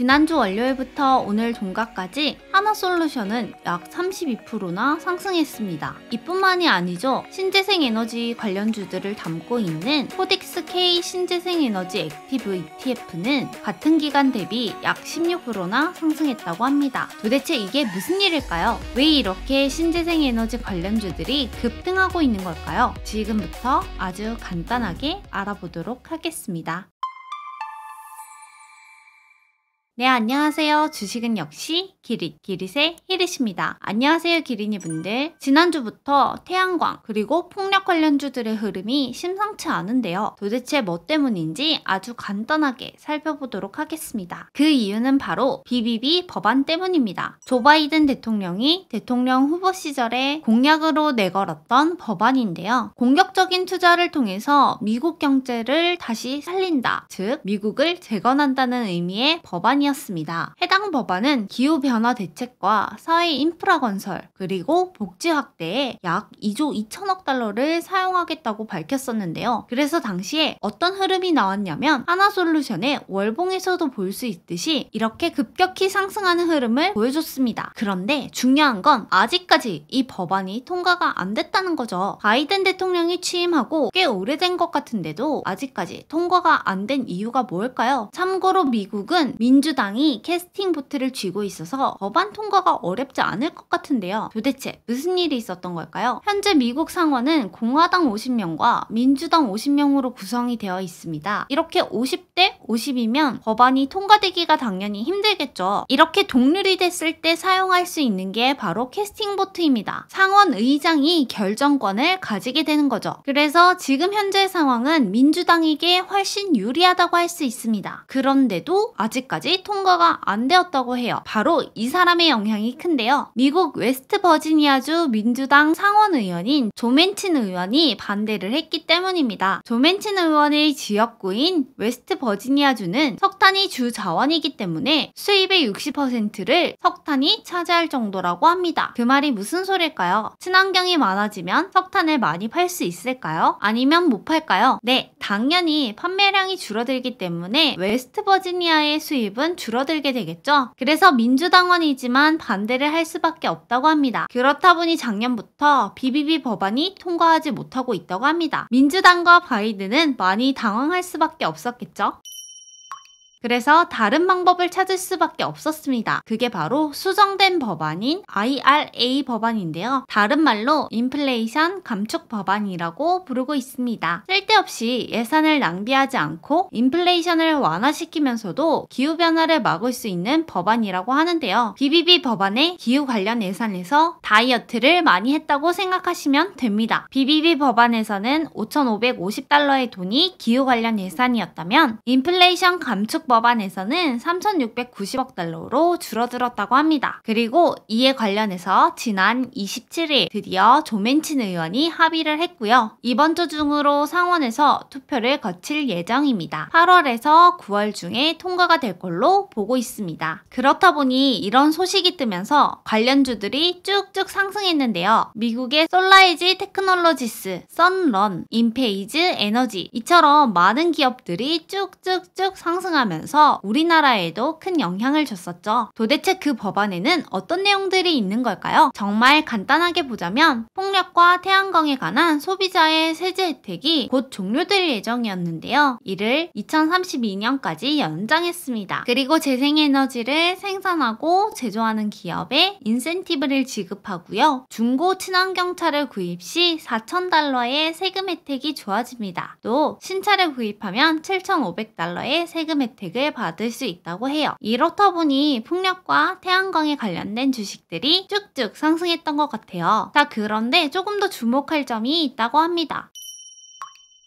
지난주 월요일부터 오늘 종가까지 하나솔루션은 약 32%나 상승했습니다. 이뿐만이 아니죠. 신재생에너지 관련주들을 담고 있는 코덱스 K 신재생에너지 액티브 ETF는 같은 기간 대비 약 16%나 상승했다고 합니다. 도대체 이게 무슨 일일까요? 왜 이렇게 신재생에너지 관련주들이 급등하고 있는 걸까요? 지금부터 아주 간단하게 알아보도록 하겠습니다. 네, 안녕하세요. 주식은 역시 기릿, 기릿의 히릿입니다. 안녕하세요, 기린이 분들. 지난주부터 태양광, 그리고 폭력 관련주들의 흐름이 심상치 않은데요. 도대체 뭐 때문인지 아주 간단하게 살펴보도록 하겠습니다. 그 이유는 바로 BBB 법안 때문입니다. 조 바이든 대통령이 대통령 후보 시절에 공약으로 내걸었던 법안인데요. 공격적인 투자를 통해서 미국 경제를 다시 살린다, 즉, 미국을 재건한다는 의미의 법안 법안이었습니다. 해당 법안은 기후변화 대책과 사회 인프라 건설 그리고 복지 확대에 약 2조 2천억 달러를 사용하겠다고 밝혔었는데요. 그래서 당시에 어떤 흐름이 나왔냐면 하나솔루션의 월봉에서도 볼 수 있듯이 이렇게 급격히 상승하는 흐름을 보여줬습니다. 그런데 중요한 건 아직까지 이 법안이 통과가 안 됐다는 거죠. 바이든 대통령이 취임하고 꽤 오래된 것 같은데도 아직까지 통과가 안 된 이유가 뭘까요? 참고로 미국은 민주 민주당이 캐스팅 보트를 쥐고 있어서 법안 통과가 어렵지 않을 것 같은데요. 도대체 무슨 일이 있었던 걸까요? 현재 미국 상원은 공화당 50명과 민주당 50명으로 구성이 되어 있습니다. 이렇게 50대 50이면 법안이 통과되기가 당연히 힘들겠죠. 이렇게 동률이 됐을 때 사용할 수 있는 게 바로 캐스팅 보트입니다. 상원 의장이 결정권을 가지게 되는 거죠. 그래서 지금 현재 상황은 민주당에게 훨씬 유리하다고 할 수 있습니다. 그런데도 아직까지 통과가 안 되었다고 해요. 바로 이 사람의 영향이 큰데요. 미국 웨스트 버지니아주 민주당 상원 의원인 조맨친 의원이 반대를 했기 때문입니다. 조맨친 의원의 지역구인 웨스트 버지니아주는 석탄이 주 자원이기 때문에 수입의 60%를 석탄이 차지할 정도라고 합니다. 그 말이 무슨 소릴까요? 친환경이 많아지면 석탄을 많이 팔 수 있을까요? 아니면 못 팔까요? 네, 당연히 판매량이 줄어들기 때문에 웨스트 버지니아의 수입은 의석은 줄어들게 되겠죠. 그래서 민주당원이지만 반대를 할 수밖에 없다고 합니다. 그렇다 보니 작년부터 BBB 법안이 통과하지 못하고 있다고 합니다. 민주당과 바이든은 많이 당황할 수밖에 없었겠죠. 그래서 다른 방법을 찾을 수밖에 없었습니다. 그게 바로 수정된 법안인 IRA 법안인데요. 다른 말로 인플레이션 감축 법안이라고 부르고 있습니다. 쓸데없이 예산을 낭비하지 않고 인플레이션을 완화시키면서도 기후변화를 막을 수 있는 법안이라고 하는데요. BBB 법안의 기후 관련 예산에서 다이어트를 많이 했다고 생각하시면 됩니다. BBB 법안에서는 5,550달러의 돈이 기후 관련 예산이었다면 인플레이션 감축 법안에서는 3,690억 달러로 줄어들었다고 합니다. 그리고 이에 관련해서 지난 27일 드디어 조맨친 의원이 합의를 했고요. 이번 주 중으로 상원에서 투표를 거칠 예정입니다. 8월에서 9월 중에 통과가 될 걸로 보고 있습니다. 그렇다 보니 이런 소식이 뜨면서 관련주들이 쭉쭉 상승했는데요. 미국의 솔라이지 테크놀로지스, 썬런, 인페이즈 에너지 이처럼 많은 기업들이 쭉쭉쭉 상승하면서 되면서 우리나라에도 큰 영향을 줬었죠. 도대체 그 법안에는 어떤 내용들이 있는 걸까요? 정말 간단하게 보자면 폭력과 태양광에 관한 소비자의 세제 혜택이 곧 종료될 예정이었는데요. 이를 2032년까지 연장했습니다. 그리고 재생에너지를 생산하고 제조하는 기업에 인센티브를 지급하고요. 중고 친환경차를 구입 시 4,000달러의 세금 혜택이 좋아집니다. 또 신차를 구입하면 7,500달러의 세금 혜택 혜택을 받을 수 있다고 해요. 이렇다 보니 풍력과 태양광에 관련된 주식들이 쭉쭉 상승했던 것 같아요. 자, 그런데 조금 더 주목할 점이 있다고 합니다.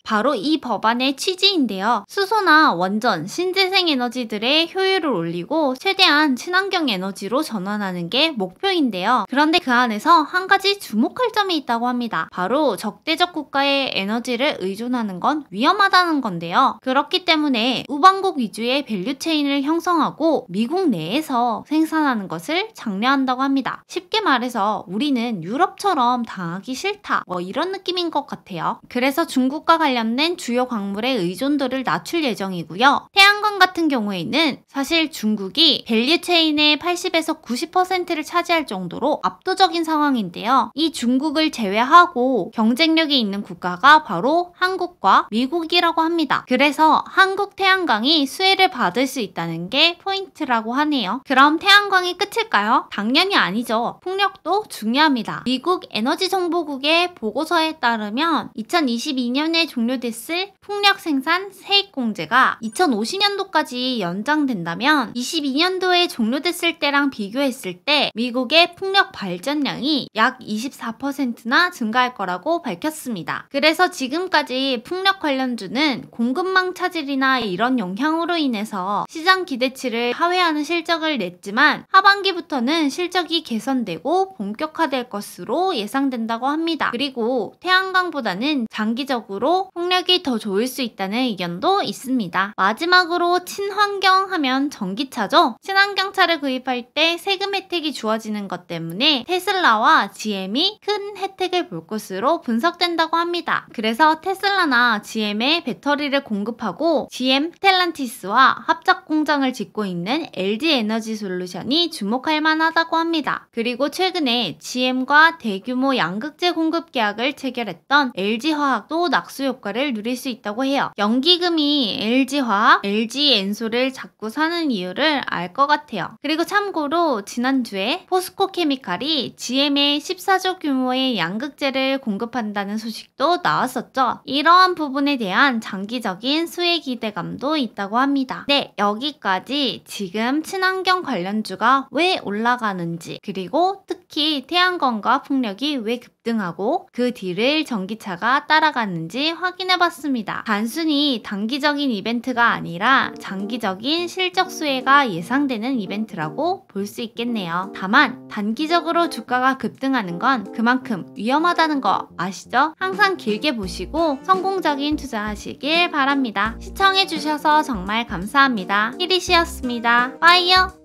바로 이 법안의 취지인데요. 수소나 원전, 신재생 에너지들의 효율을 올리고 최대한 친환경 에너지로 전환하는 게 목표인데요. 그런데 그 안에서 한 가지 주목할 점이 있다고 합니다. 바로 적대적 국가의 에너지를 의존하는 건 위험하다는 건데요. 그렇기 때문에 우방국 위주의 밸류체인을 형성하고 미국 내에서 생산하는 것을 장려한다고 합니다. 쉽게 말해서 우리는 유럽처럼 당하기 싫다. 뭐 이런 느낌인 것 같아요. 그래서 중국과 관 관련된 주요 광물의 의존도를 낮출 예정이고요. 태양 한강 같은 경우에는 사실 중국이 밸류 체인의 80에서 90%를 차지할 정도로 압도적인 상황인데요. 이 중국을 제외하고 경쟁력이 있는 국가가 바로 한국과 미국이라고 합니다. 그래서 한국 태양광이 수혜를 받을 수 있다는 게 포인트라고 하네요. 그럼 태양광이 끝일까요? 당연히 아니죠. 풍력도 중요합니다. 미국 에너지정보국의 보고서에 따르면 2022년에 종료됐을 풍력 생산 세액 공제가 2050년 2 0 2 2년도까지 연장된다면 22년도에 종료됐을 때랑 비교했을 때 미국의 풍력 발전량이 약 24%나 증가할 거라고 밝혔습니다. 그래서 지금까지 풍력 관련주는 공급망 차질이나 이런 영향으로 인해서 시장 기대치를 하회하는 실적을 냈지만 하반기부터는 실적이 개선되고 본격화될 것으로 예상된다고 합니다. 그리고 태양광보다는 장기적으로 풍력이더 좋을 수 있다는 의견도 있습니다. 마지막으로 참로 친환경 하면 전기차죠. 친환경차를 구입할 때 세금 혜택이 주어지는 것 때문에 테슬라와 GM이 큰 혜택을 볼 것으로 분석된다고 합니다. 그래서 테슬라나 GM의 배터리를 공급하고 GM 스텔란티스와 합작 공장을 짓고 있는 LG 에너지 솔루션이 주목할 만하다고 합니다. 그리고 최근에 GM과 대규모 양극재 공급 계약을 체결했던 LG화학도 낙수 효과를 누릴 수 있다고 해요. 연기금이 LG화학, LG 굳이 엔소를 자꾸 사는 이유를 알 것 같아요. 그리고 참고로 지난주에 포스코 케미칼이 GM의 14조 규모의 양극재를 공급한다는 소식도 나왔었죠. 이러한 부분에 대한 장기적인 수혜 기대감도 있다고 합니다. 네, 여기까지 지금 친환경 관련주가 왜 올라가는지 그리고 특히 태양광과 풍력이 왜 급등하고 그 뒤를 전기차가 따라가는지 확인해봤습니다. 단순히 단기적인 이벤트가 아니라 장기적인 실적 수혜가 예상되는 이벤트라고 볼 수 있겠네요. 다만 단기적으로 주가가 급등하는 건 그만큼 위험하다는 거 아시죠? 항상 길게 보시고 성공적인 투자하시길 바랍니다. 시청해주셔서 정말 감사합니다. 히리시였습니다. 빠이요!